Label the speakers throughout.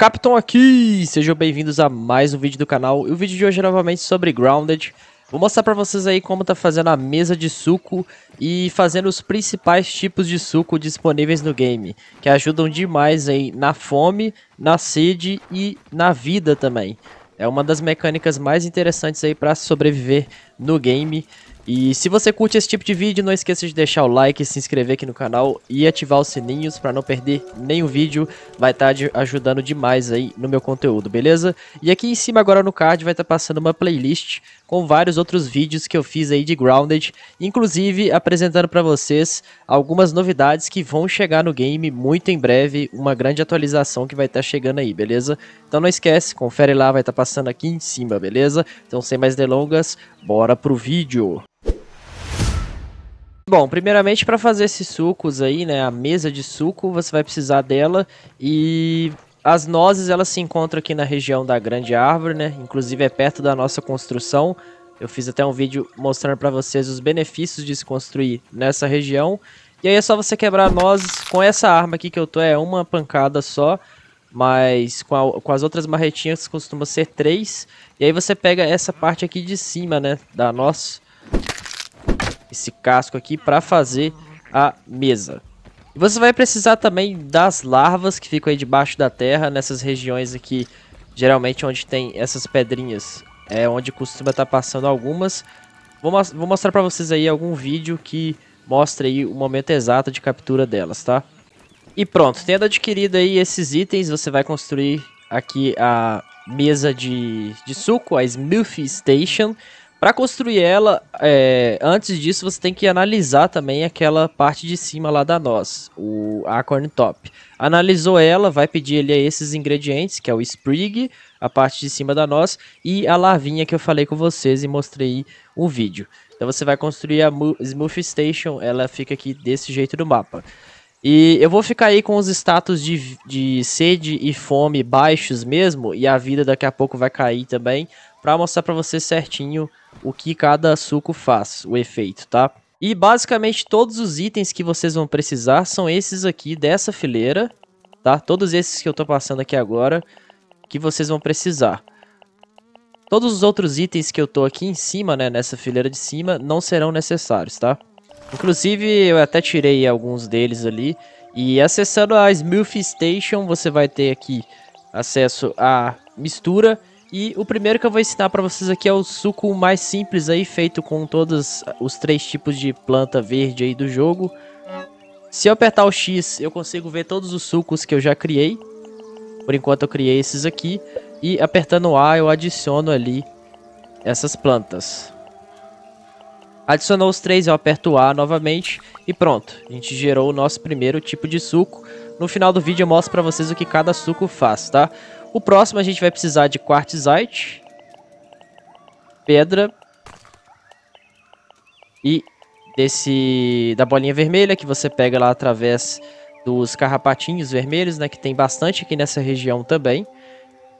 Speaker 1: Capitão aqui! Sejam bem-vindos a mais um vídeo do canal. E o vídeo de hoje é novamente sobre Grounded. Vou mostrar para vocês aí como tá fazendo a mesa de suco e fazendo os principais tipos de suco disponíveis no game, que ajudam demais aí na fome, na sede e na vida também. É uma das mecânicas mais interessantes aí para sobreviver no game. E se você curte esse tipo de vídeo, não esqueça de deixar o like, se inscrever aqui no canal e ativar os sininhos para não perder nenhum vídeo. Vai estar tá ajudando demais aí no meu conteúdo, beleza? E aqui em cima agora no card vai estar tá passando uma playlist com vários outros vídeos que eu fiz aí de Grounded, inclusive apresentando para vocês algumas novidades que vão chegar no game muito em breve, uma grande atualização que vai estar tá chegando aí, beleza? Então não esquece, confere lá, vai estar tá passando aqui em cima, beleza? Então sem mais delongas, bora pro vídeo! Bom, primeiramente para fazer esses sucos aí, né, a mesa de suco, você vai precisar dela e as nozes elas se encontram aqui na região da grande árvore, né? Inclusive é perto da nossa construção. Eu fiz até um vídeo mostrando para vocês os benefícios de se construir nessa região. E aí é só você quebrar nozes com essa arma aqui que eu tô é uma pancada só, mas com, a, com as outras marretinhas costuma ser três. E aí você pega essa parte aqui de cima, né, da nossa esse casco aqui para fazer a mesa. E você vai precisar também das larvas que ficam aí debaixo da terra, nessas regiões aqui, geralmente onde tem essas pedrinhas, é onde costuma estar tá passando algumas. Vou, vou mostrar para vocês aí algum vídeo que mostre aí o momento exato de captura delas, tá? E pronto, tendo adquirido aí esses itens, você vai construir aqui a mesa de, de suco, a Smilf Station, para construir ela, é, antes disso você tem que analisar também aquela parte de cima lá da noz, o acorn top. Analisou ela, vai pedir ali esses ingredientes, que é o sprig, a parte de cima da noz e a larvinha que eu falei com vocês e mostrei o vídeo. Então você vai construir a Smooth Station, ela fica aqui desse jeito do mapa. E eu vou ficar aí com os status de, de sede e fome baixos mesmo, e a vida daqui a pouco vai cair também, para mostrar para você certinho o que cada suco faz, o efeito, tá? E basicamente todos os itens que vocês vão precisar são esses aqui dessa fileira, tá? Todos esses que eu tô passando aqui agora, que vocês vão precisar. Todos os outros itens que eu tô aqui em cima, né, nessa fileira de cima, não serão necessários, tá? Inclusive, eu até tirei alguns deles ali. E acessando a Smooth Station, você vai ter aqui acesso à mistura. E o primeiro que eu vou ensinar para vocês aqui é o suco mais simples aí, feito com todos os três tipos de planta verde aí do jogo. Se eu apertar o X, eu consigo ver todos os sucos que eu já criei. Por enquanto eu criei esses aqui. E apertando o A, eu adiciono ali essas plantas. Adicionou os três, eu aperto A novamente e pronto. A gente gerou o nosso primeiro tipo de suco. No final do vídeo eu mostro para vocês o que cada suco faz, tá? O próximo a gente vai precisar de quartzite, pedra e desse da bolinha vermelha que você pega lá através dos carrapatinhos vermelhos, né, que tem bastante aqui nessa região também.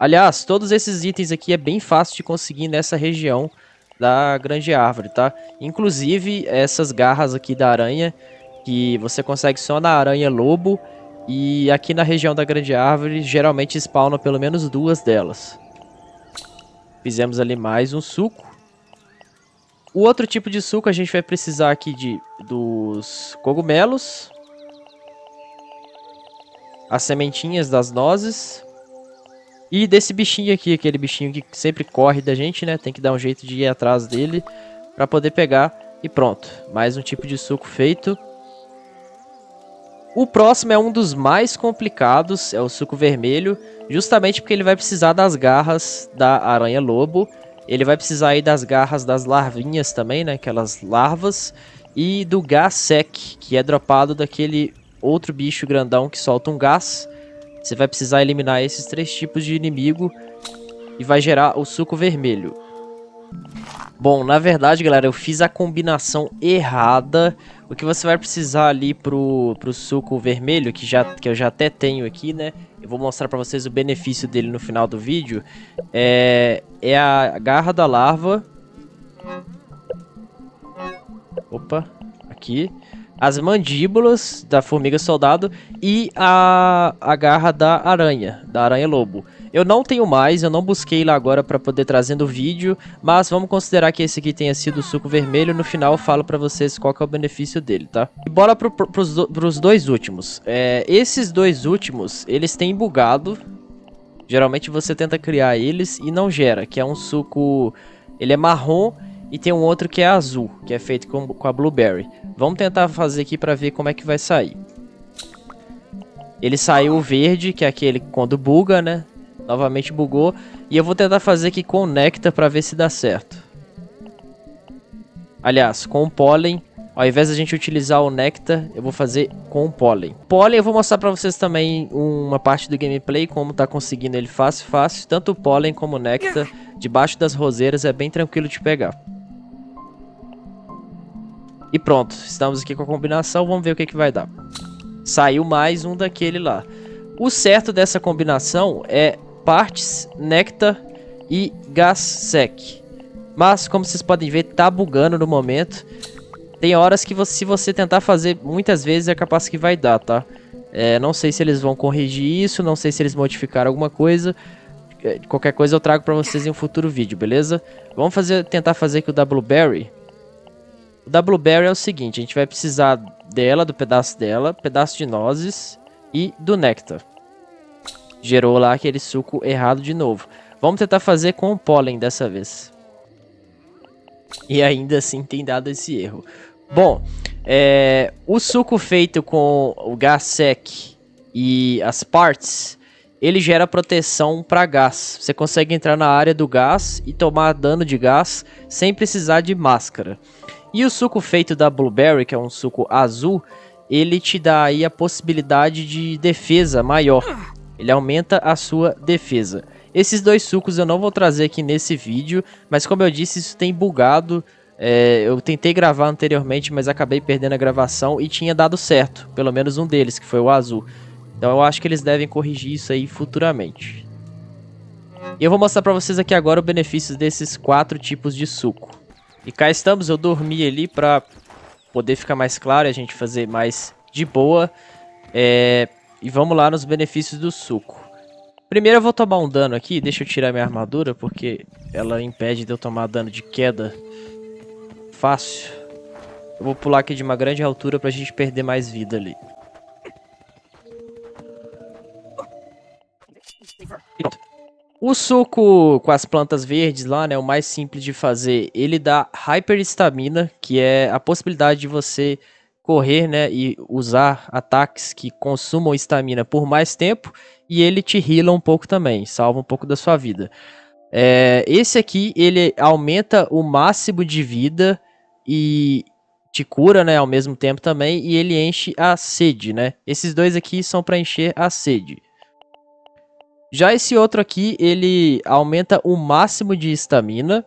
Speaker 1: Aliás, todos esses itens aqui é bem fácil de conseguir nessa região da grande árvore, tá? Inclusive, essas garras aqui da aranha, que você consegue só na aranha lobo, e aqui na região da grande árvore, geralmente spawnam pelo menos duas delas. Fizemos ali mais um suco. O outro tipo de suco a gente vai precisar aqui de, dos cogumelos. As sementinhas das nozes. E desse bichinho aqui, aquele bichinho que sempre corre da gente, né? Tem que dar um jeito de ir atrás dele para poder pegar. E pronto, mais um tipo de suco feito. O próximo é um dos mais complicados, é o suco vermelho, justamente porque ele vai precisar das garras da aranha-lobo, ele vai precisar aí das garras das larvinhas também, né, aquelas larvas, e do gás sec, que é dropado daquele outro bicho grandão que solta um gás, você vai precisar eliminar esses três tipos de inimigo e vai gerar o suco vermelho. Bom, na verdade, galera, eu fiz a combinação errada. O que você vai precisar ali pro, pro suco vermelho, que, já, que eu já até tenho aqui, né? Eu vou mostrar pra vocês o benefício dele no final do vídeo. É, é a garra da larva. Opa, aqui as mandíbulas da formiga soldado e a, a garra da aranha, da aranha lobo. Eu não tenho mais, eu não busquei lá agora para poder trazer no vídeo, mas vamos considerar que esse aqui tenha sido o suco vermelho. No final eu falo para vocês qual é o benefício dele, tá? E bora pro, pro, pros, do, pros dois últimos. É, esses dois últimos, eles têm bugado. Geralmente você tenta criar eles e não gera, que é um suco... Ele é marrom e tem um outro que é azul, que é feito com, com a blueberry. Vamos tentar fazer aqui para ver como é que vai sair. Ele saiu verde, que é aquele quando buga, né? Novamente bugou. E eu vou tentar fazer aqui com o néctar para ver se dá certo. Aliás, com o pólen. Ao invés da gente utilizar o néctar, eu vou fazer com o pólen. Pólen eu vou mostrar para vocês também uma parte do gameplay, como tá conseguindo ele fácil, fácil. Tanto o pólen como o néctar, debaixo das roseiras, é bem tranquilo de pegar. E pronto, estamos aqui com a combinação, vamos ver o que, que vai dar. Saiu mais um daquele lá. O certo dessa combinação é partes, néctar e gás sec. Mas, como vocês podem ver, tá bugando no momento. Tem horas que você, se você tentar fazer muitas vezes, é capaz que vai dar, tá? É, não sei se eles vão corrigir isso, não sei se eles modificaram alguma coisa. É, qualquer coisa eu trago pra vocês em um futuro vídeo, beleza? Vamos fazer, tentar fazer aqui o da Blueberry da blueberry é o seguinte, a gente vai precisar dela, do pedaço dela, pedaço de nozes e do néctar. Gerou lá aquele suco errado de novo. Vamos tentar fazer com o pólen dessa vez. E ainda assim tem dado esse erro. Bom, é, o suco feito com o gás sec e as partes, ele gera proteção para gás. Você consegue entrar na área do gás e tomar dano de gás sem precisar de máscara. E o suco feito da blueberry, que é um suco azul, ele te dá aí a possibilidade de defesa maior. Ele aumenta a sua defesa. Esses dois sucos eu não vou trazer aqui nesse vídeo, mas como eu disse, isso tem bugado. É, eu tentei gravar anteriormente, mas acabei perdendo a gravação e tinha dado certo, pelo menos um deles, que foi o azul. Então eu acho que eles devem corrigir isso aí futuramente. E eu vou mostrar para vocês aqui agora o benefício desses quatro tipos de suco. E cá estamos, eu dormi ali pra poder ficar mais claro e a gente fazer mais de boa. É... E vamos lá nos benefícios do suco. Primeiro eu vou tomar um dano aqui, deixa eu tirar minha armadura, porque ela impede de eu tomar dano de queda fácil. Eu vou pular aqui de uma grande altura pra gente perder mais vida ali. Eita. O suco com as plantas verdes lá, né, o mais simples de fazer, ele dá hyperestamina, que é a possibilidade de você correr, né, e usar ataques que consumam estamina por mais tempo, e ele te rila um pouco também, salva um pouco da sua vida. É, esse aqui, ele aumenta o máximo de vida e te cura, né, ao mesmo tempo também, e ele enche a sede, né? Esses dois aqui são para encher a sede. Já esse outro aqui, ele aumenta o máximo de estamina.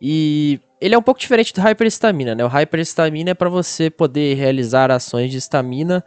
Speaker 1: E ele é um pouco diferente do Hyper Estamina, né? O Hyper Estamina é para você poder realizar ações de estamina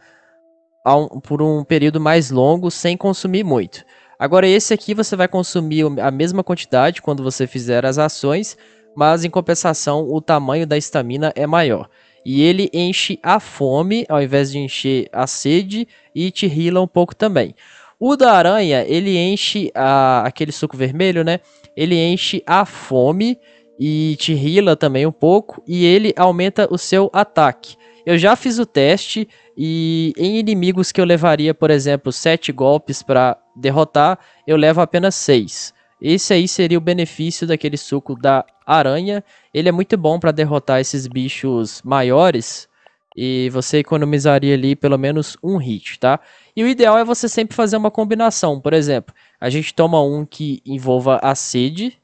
Speaker 1: um, por um período mais longo sem consumir muito. Agora esse aqui você vai consumir a mesma quantidade quando você fizer as ações, mas em compensação o tamanho da estamina é maior. E ele enche a fome ao invés de encher a sede e te rila um pouco também. O da aranha, ele enche a, aquele suco vermelho, né? Ele enche a fome e te rila também um pouco. E ele aumenta o seu ataque. Eu já fiz o teste e em inimigos que eu levaria, por exemplo, 7 golpes para derrotar, eu levo apenas 6. Esse aí seria o benefício daquele suco da aranha. Ele é muito bom para derrotar esses bichos maiores, e você economizaria ali pelo menos um hit, tá? E o ideal é você sempre fazer uma combinação. Por exemplo, a gente toma um que envolva a sede,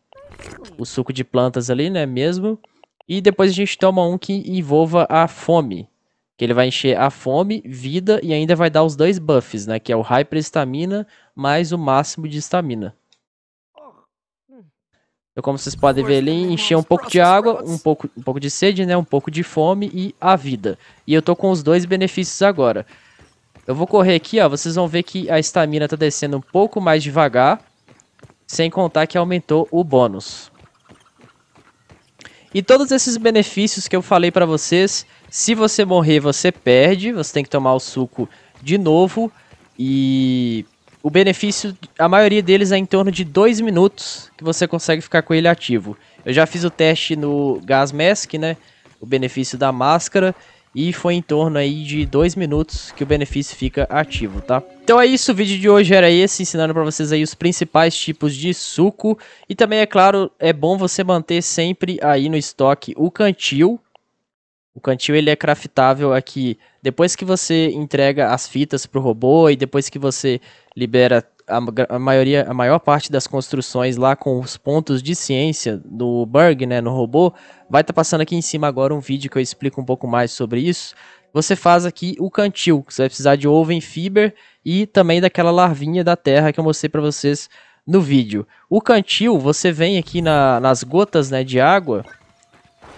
Speaker 1: o suco de plantas ali, né, mesmo. E depois a gente toma um que envolva a fome, que ele vai encher a fome, vida e ainda vai dar os dois buffs, né, que é o hyper estamina mais o máximo de estamina. Eu, como vocês podem ver ali, né, encheu um pouco de água, um pouco, um pouco de sede, né? Um pouco de fome e a vida. E eu tô com os dois benefícios agora. Eu vou correr aqui, ó. Vocês vão ver que a estamina tá descendo um pouco mais devagar. Sem contar que aumentou o bônus. E todos esses benefícios que eu falei pra vocês, se você morrer, você perde. Você tem que tomar o suco de novo. E o benefício, a maioria deles é em torno de 2 minutos que você consegue ficar com ele ativo. Eu já fiz o teste no Gas Mask, né? O benefício da máscara. E foi em torno aí de 2 minutos que o benefício fica ativo, tá? Então é isso, o vídeo de hoje era esse, ensinando para vocês aí os principais tipos de suco. E também, é claro, é bom você manter sempre aí no estoque o cantil, o cantil ele é craftável aqui. Depois que você entrega as fitas pro robô e depois que você libera a, a, maioria, a maior parte das construções lá com os pontos de ciência do Berg, né, no robô, vai estar tá passando aqui em cima agora um vídeo que eu explico um pouco mais sobre isso. Você faz aqui o cantil, que você vai precisar de oven fiber e também daquela larvinha da terra que eu mostrei para vocês no vídeo. O cantil, você vem aqui na, nas gotas né, de água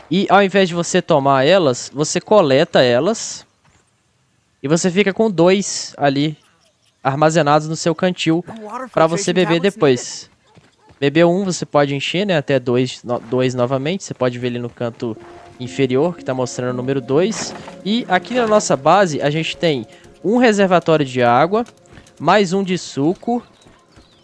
Speaker 1: e ao invés de você tomar elas, você coleta elas. E você fica com dois ali armazenados no seu cantil para você beber depois. Beber um, você pode encher, né? Até dois, no, dois novamente. Você pode ver ali no canto inferior, que está mostrando o número 2. E aqui na nossa base, a gente tem um reservatório de água, mais um de suco,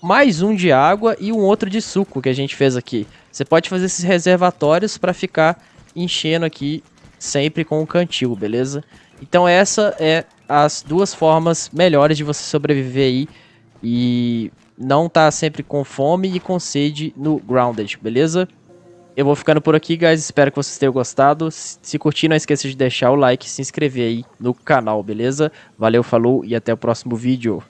Speaker 1: mais um de água e um outro de suco que a gente fez aqui. Você pode fazer esses reservatórios para ficar enchendo aqui sempre com o cantil, beleza? Então essa é as duas formas melhores de você sobreviver aí e não tá sempre com fome e com sede no Grounded, beleza? Eu vou ficando por aqui, guys. Espero que vocês tenham gostado. Se curtir, não esqueça de deixar o like e se inscrever aí no canal, beleza? Valeu, falou e até o próximo vídeo.